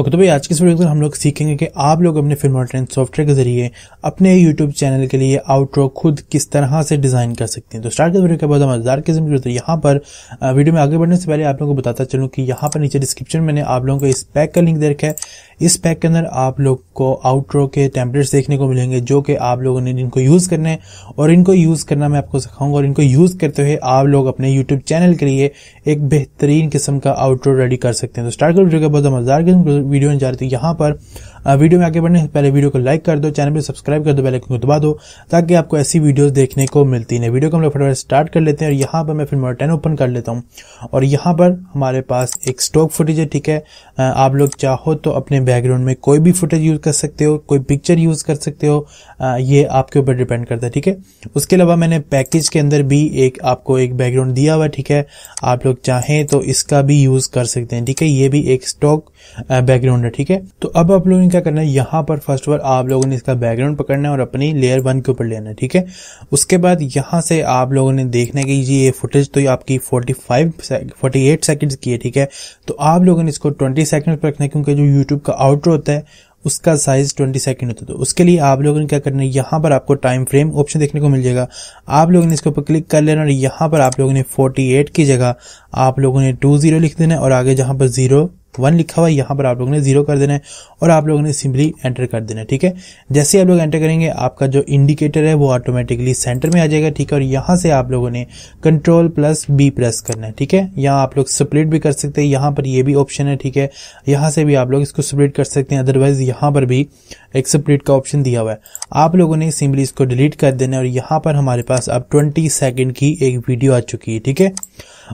okay तो भाई आज के इस वीडियो में हम लोग सीखेंगे कि आप लोग अपने फिल्म और ट्रेंड सॉफ्टवेयर के जरिए अपने यूट्यूब चैनल के लिए आउटरो खुद किस तरह से डिज़ाइन कर सकते हैं तो स्टार्ट के वीडियो के बाद मजेदार किस्म की तो यहाँ पर वीडियो में आगे बढ़ने से पहले आप लोगों को बताता चलूँ कि यहाँ पर नीचे डिस्क्रिप्शन मैंने आप लोगों को इस पैक का लिंक दे रखा है इस पैक के अंदर आप लोग को आउटरो के टेम्पलेट्स देखने को मिलेंगे जो कि आप लोगों ने इनको यूज़ करना है और इनको यूज़ करना मैं आपको सिखाऊंगा और इनको यूज़ करते हुए आप लोग अपने यूट्यूब चैनल के लिए एक बेहतरीन किस्म का आउटरो रेडी कर सकते हैं तो स्टार्ट कर वीडियो के बहुत मजेदार किस्म वीडियो नहीं जा रही थी यहाँ पर वीडियो में आगे बढ़ने से पहले वीडियो को लाइक कर दो चैनल पर सब्सक्राइब कर दो बेल आइकन को दबा दो ताकि आपको ऐसी वीडियोस देखने को मिलती नहीं वीडियो को हम लोग फटाफट स्टार्ट कर लेते हैं और यहाँ पर मैं फिल्म टेन ओपन कर लेता हूँ और यहाँ पर हमारे पास एक स्टॉक फुटेज है ठीक है आप लोग चाहो तो अपने बैकग्राउंड में कोई भी फुटेज यूज़ कर सकते हो कोई पिक्चर यूज़ कर सकते हो ये आपके ऊपर डिपेंड करता है ठीक है उसके अलावा मैंने पैकेज के अंदर भी एक आपको एक बैकग्राउंड दिया हुआ ठीक है आप लोग चाहें तो इसका भी यूज़ कर सकते हैं ठीक है ये भी एक स्टॉक बैक बैकग्राउंड है ठीक है तो अब आप लोगों ने क्या करना है यहाँ पर फर्स्ट ऑफ आप लोगों ने इसका बैकग्राउंड पकड़ना है और अपनी लेयर वन के ऊपर लेना है ठीक है उसके बाद यहाँ से आप लोगों ने देखना है कि जी ये फुटेज तो ये आपकी 45 फोर्टी एट की है ठीक है तो आप लोगों ने इसको 20 सेकेंड पर रखना है क्योंकि जो यूट्यूब का आउटर होता है उसका साइज 20 सेकंड होता है तो उसके लिए आप लोगों ने क्या करना है यहाँ पर आपको टाइम फ्रेम ऑप्शन देखने को मिल जाएगा आप लोगों ने इसके ऊपर क्लिक कर लेना और यहाँ पर आप लोगों ने 48 की जगह आप लोगों ने 20 लिख देना है और आगे जहां पर जीरो वन लिखा हुआ है यहाँ पर आप लोगों ने जीरो कर देना है और आप लोगों ने सिंपली एंटर कर देना है ठीक है जैसे आप लोग एंटर करेंगे आपका जो इंडिकेटर है वो ऑटोमेटिकली सेंटर में आ जाएगा ठीक है और यहाँ से आप लोगों ने कंट्रोल प्लस बी प्रेस करना है ठीक है यहाँ आप लोग स्प्लिट भी कर सकते हैं यहाँ पर ये भी ऑप्शन है ठीक है यहाँ से भी आप लोग इसको स्प्लिट कर सकते हैं अदरवाइज यहाँ पर भी एक स्प्लिट का ऑप्शन दिया हुआ है आप लोगों ने सिंपली इसको डिलीट कर देना है और यहाँ पर हमारे पास अब ट्वेंटी सेकेंड की एक वीडियो आ चुकी है ठीक है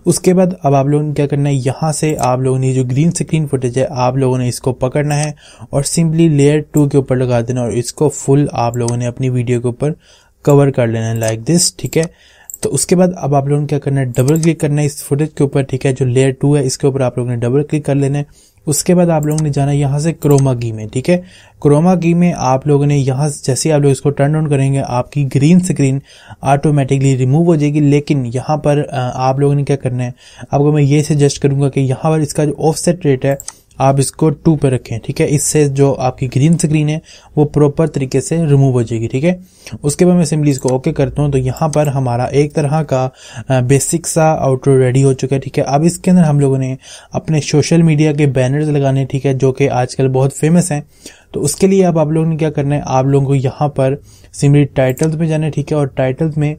उसके बाद अब आप लोगों ने क्या करना है यहाँ से आप लोगों ने जो ग्रीन स्क्रीन फुटेज है आप लोगों ने इसको पकड़ना है और सिंपली लेयर टू के ऊपर लगा देना और इसको फुल आप लोगों ने अपनी वीडियो के ऊपर कवर कर लेना है लाइक दिस ठीक है तो उसके बाद अब आप लोगों ने क्या करना है डबल क्लिक करना है इस फुटेज के ऊपर ठीक है जो लेयर टू है इसके ऊपर आप लोगों ने डबल क्लिक कर लेना है उसके बाद आप लोगों ने जाना है यहाँ से क्रोमा की में ठीक है क्रोमा की में आप लोगों ने यहाँ जैसे आप लोग इसको टर्न ऑन करेंगे आपकी ग्रीन स्क्रीन ऑटोमेटिकली रिमूव हो जाएगी लेकिन यहाँ पर आप लोगों ने क्या करना है आपको मैं ये सजेस्ट करूँगा कि यहाँ पर इसका जो ऑफसेट रेट है आप इसको टू पे रखें ठीक है इससे जो आपकी ग्रीन स्क्रीन है वो प्रॉपर तरीके से रिमूव हो जाएगी ठीक है उसके बाद मैं सिम्बली इसको ओके करता हूँ तो यहाँ पर हमारा एक तरह का बेसिक सा आउटडोर रेडी हो चुका है ठीक है अब इसके अंदर हम लोगों ने अपने सोशल मीडिया के बैनर्स लगाने ठीक है जो कि आजकल बहुत फेमस हैं तो उसके लिए अब आप लोगों ने क्या करना है आप लोगों को यहाँ पर सिमली टाइटल्स में जाना है ठीक है और टाइटल्स में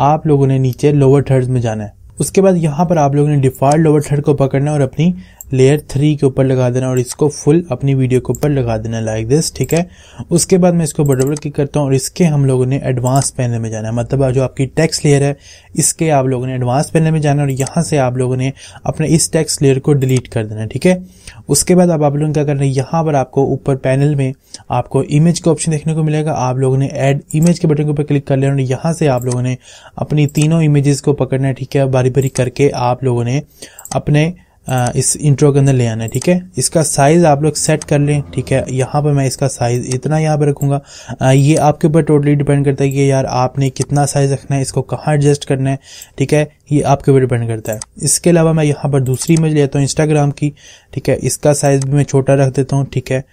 आप लोगों ने नीचे लोअर थर्ड में जाना है उसके बाद यहाँ पर आप लोगों ने डिफॉल्ट लोअर थर्ड को पकड़ना है और अपनी लेयर थ्री के ऊपर लगा देना और इसको फुल अपनी वीडियो के ऊपर लगा देना लाइक दिस ठीक है उसके बाद मैं इसको बड़े बड़े क्लिक करता हूँ और इसके हम लोगों ने एडवांस पैनल में जाना है मतलब जो आपकी टैक्स लेयर है इसके आप लोगों ने एडवांस पैनल में जाना है और यहाँ से आप लोगों ने अपने इस टैक्स लेयर को डिलीट कर देना है ठीक है उसके बाद अब आप लोगों क्या करना है यहाँ पर आपको ऊपर पैनल में आपको इमेज का ऑप्शन देखने को मिलेगा आप लोगों ने एड इमेज के बटन के ऊपर क्लिक कर लेना और यहाँ से आप लोगों ने अपनी तीनों इमेजेस को पकड़ना है ठीक है बारी बारी करके आप लोगों ने अपने इस इंट्रो के अंदर ले आना है ठीक है इसका साइज़ आप लोग सेट कर लें ठीक है यहाँ पर मैं इसका साइज़ इतना यहाँ पर रखूंगा ये आपके ऊपर टोटली डिपेंड करता है कि यार आपने कितना साइज़ रखना है इसको कहाँ एडजस्ट करना है ठीक है ये आपके ऊपर डिपेंड करता है इसके अलावा मैं यहाँ पर दूसरी इमेज लेता हूँ इंस्टाग्राम की ठीक है इसका साइज़ भी मैं छोटा रख देता हूँ ठीक है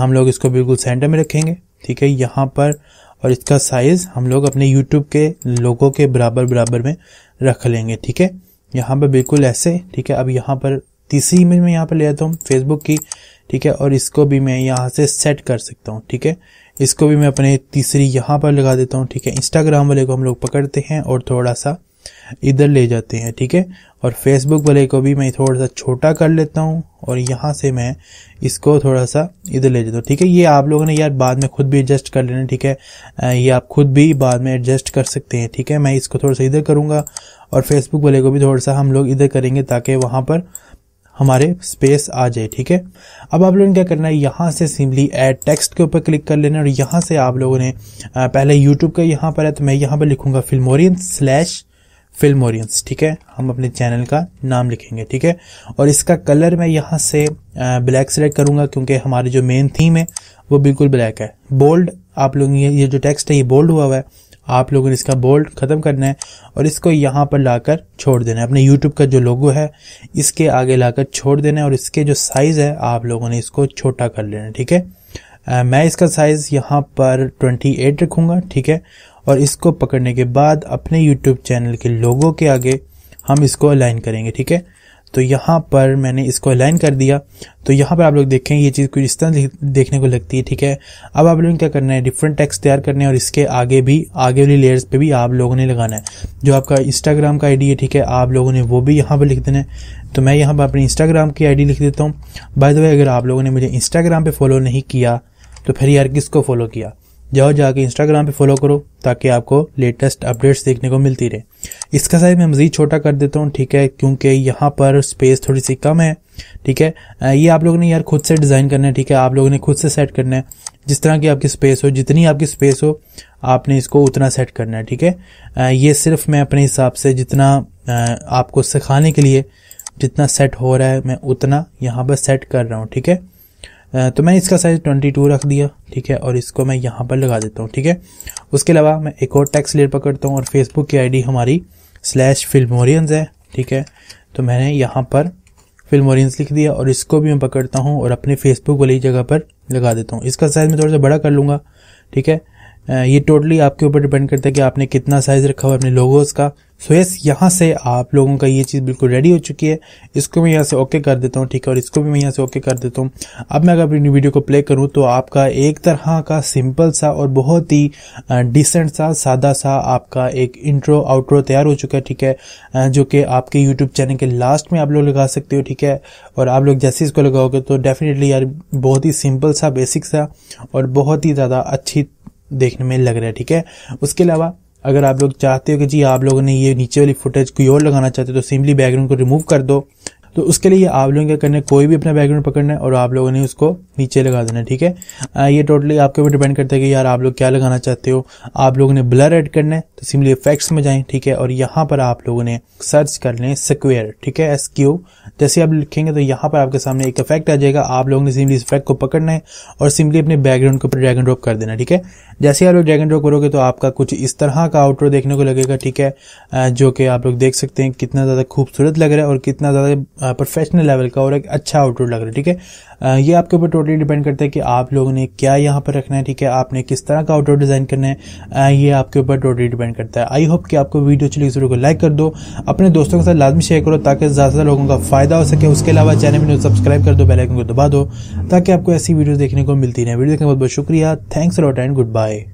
हम लोग इसको बिल्कुल सेंटर में रखेंगे ठीक है यहाँ पर और इसका साइज़ हम लोग अपने यूट्यूब के लोगों के बराबर बराबर में रख लेंगे ठीक है यहाँ पर बिल्कुल ऐसे ठीक है अब यहाँ पर तीसरी इमेज में यहाँ पर ले जाता हूँ फेसबुक की ठीक है और इसको भी मैं यहाँ से सेट कर सकता हूँ ठीक है इसको भी मैं अपने तीसरी यहाँ पर लगा देता हूँ ठीक है इंस्टाग्राम वाले को हम लोग पकड़ते हैं और थोड़ा सा इधर ले जाते हैं ठीक है और फेसबुक वाले को भी मैं थोड़ा सा छोटा कर लेता हूँ और यहाँ से मैं इसको थोड़ा सा इधर ले जाता हूँ ठीक है ये आप लोगों ने यार बाद में खुद भी एडजस्ट कर लेना ठीक है ये आप खुद भी बाद में एडजस्ट कर सकते हैं ठीक है मैं इसको थोड़ा सा इधर करूँगा और फेसबुक वाले को भी थोड़ा सा हम लोग इधर करेंगे ताकि वहाँ पर हमारे स्पेस आ जाए ठीक है अब आप लोगों ने क्या करना है यहाँ से सिंपली एड टेक्स्ट के ऊपर क्लिक कर लेना और यहाँ से आप लोगों ने पहले यूट्यूब का यहाँ पर है तो मैं यहाँ पर लिखूंगा फिल्मोरियन स्लैश फिल्म ऑरियंस ठीक है हम अपने चैनल का नाम लिखेंगे ठीक है और इसका कलर मैं यहाँ से ब्लैक सेलेक्ट करूंगा क्योंकि हमारी जो मेन थीम है वो बिल्कुल ब्लैक है बोल्ड आप लोग ये, ये जो टेक्स्ट है ये बोल्ड हुआ हुआ है आप लोगों ने इसका बोल्ड ख़त्म करना है और इसको यहाँ पर लाकर छोड़ देना है अपने यूट्यूब का जो लोगो है इसके आगे लाकर छोड़ देना है और इसके जो साइज़ है आप लोगों ने इसको छोटा कर लेना है ठीक है मैं इसका साइज़ यहाँ पर 28 रखूंगा ठीक है और इसको पकड़ने के बाद अपने यूट्यूब चैनल के लोगों के आगे हम इसको अलाइन करेंगे ठीक है तो यहाँ पर मैंने इसको अलाइन कर दिया तो यहाँ पर आप लोग देखें ये चीज़ कुछ इस तरह देखने को लगती है ठीक है अब आप लोगों क्या करना है डिफरेंट टैक्स तैयार करने और इसके आगे भी आगे वाली लेयर्स पे भी आप लोगों ने लगाना है जो आपका इंस्टाग्राम का आईडी है ठीक है आप लोगों ने वो भी यहाँ पर लिख देना है तो मैं यहाँ पर अपनी इंस्टाग्राम की आई लिख देता हूँ बाय द वे अगर आप लोगों ने मुझे इंस्टाग्राम पर फॉलो नहीं किया तो फिर यार किसको फॉलो किया जाओ जाके इंस्टाग्राम पे फॉलो करो ताकि आपको लेटेस्ट अपडेट्स देखने को मिलती रहे इसका साइज मैं मज़ीद छोटा कर देता हूँ ठीक है क्योंकि यहाँ पर स्पेस थोड़ी सी कम है ठीक है ये आप लोगों ने यार खुद से डिज़ाइन करना है ठीक है आप लोगों ने खुद से सेट करना है जिस तरह की आपकी स्पेस हो जितनी आपकी स्पेस हो आपने इसको उतना सेट करना है ठीक है ये सिर्फ मैं अपने हिसाब से जितना आपको सिखाने के लिए जितना सेट हो रहा है मैं उतना यहाँ पर सेट कर रहा हूँ ठीक है तो मैं इसका साइज 22 रख दिया ठीक है और इसको मैं यहाँ पर लगा देता हूँ ठीक है उसके अलावा मैं एक और टैक्स लेर पकड़ता हूँ और फेसबुक की आईडी हमारी स्लैश फिल्मोरियंस है ठीक है तो मैंने यहाँ पर फिल्मोरियंस लिख दिया और इसको भी मैं पकड़ता हूँ और अपने फेसबुक वाली जगह पर लगा देता हूँ इसका साइज मैं थोड़ा सा बड़ा कर लूँगा ठीक है ये टोटली आपके ऊपर डिपेंड करता है कि आपने कितना साइज़ रखा हुआ है अपने लोगोस का सो यस यहाँ से आप लोगों का ये चीज़ बिल्कुल रेडी हो चुकी है इसको मैं यहाँ से ओके कर देता हूँ ठीक है और इसको भी मैं यहाँ से ओके कर देता हूँ अब मैं अगर अपनी वीडियो को प्ले करूँ तो आपका एक तरह का सिंपल सा और बहुत ही डिसेंट सा सादा सा आपका एक इंट्रो आउट्रो तैयार हो चुका है ठीक है जो कि आपके यूट्यूब चैनल के लास्ट में आप लोग लगा सकते हो ठीक है और आप लोग जैसे इसको लगाओगे तो डेफिनेटली यार बहुत ही सिंपल सा बेसिक सा और बहुत ही ज़्यादा अच्छी देखने में लग रहा है ठीक है उसके अलावा अगर आप लोग चाहते हो कि जी आप लोगों ने ये नीचे वाली फुटेज कोई और लगाना चाहते हो तो सिंपली बैकग्राउंड को रिमूव कर दो तो उसके लिए आप लोगों क्या करना है कोई भी अपना बैकग्राउंड पकड़ना है और आप लोगों ने उसको नीचे लगा देना है ठीक है ये टोटली आपके ऊपर डिपेंड करता है कि यार आप लोग क्या लगाना चाहते हो आप लोगों ने ब्लर ऐड करना है तो सिमिलर फैक्ट्स में जाएं ठीक है और यहाँ पर आप लोगों ने सर्च कर लें स्क्वेयर ठीक है एस क्यू जैसे आप लिखेंगे तो यहां पर आपके सामने एक इफेक्ट आ जाएगा आप लोगों ने सिम्पली इस इफेक्ट को पकड़ना है और सिम्पली अपने बैकग्राउंड के ऊपर ड्रैगन ड्रॉप कर देना ठीक है जैसे आप लोग ड्रैगन ड्रॉप करोगे तो आपका कुछ इस तरह का आउटडोर देखने को लगेगा ठीक है जो कि आप लोग देख सकते हैं कितना ज़्यादा खूबसूरत लग रहा है और कितना ज़्यादा प्रोफेशनल लेवल का और एक अच्छा आउटडोर लग रहा है ठीक है ये आपके ऊपर टोटली डिपेंड करता है कि आप लोगों ने क्या यहाँ पर रखना है ठीक है आपने किस तरह का आउटडोर डिज़ाइन करना है ये आपके ऊपर टोटली डिपेंड डिपेंड करता है आई होप कि आपको वीडियो चली लगी वीडियो को लाइक कर दो अपने दोस्तों के साथ लाजमी शेयर करो ताकि ज़्यादा से लोगों का फायदा हो सके उसके अलावा चैनल में सब्सक्राइब कर दो बेलाइकन को दबा दो ताकि आपको ऐसी वीडियो देखने को मिलती रहे वीडियो देखने का बहुत बहुत शुक्रिया thanks lot and good bye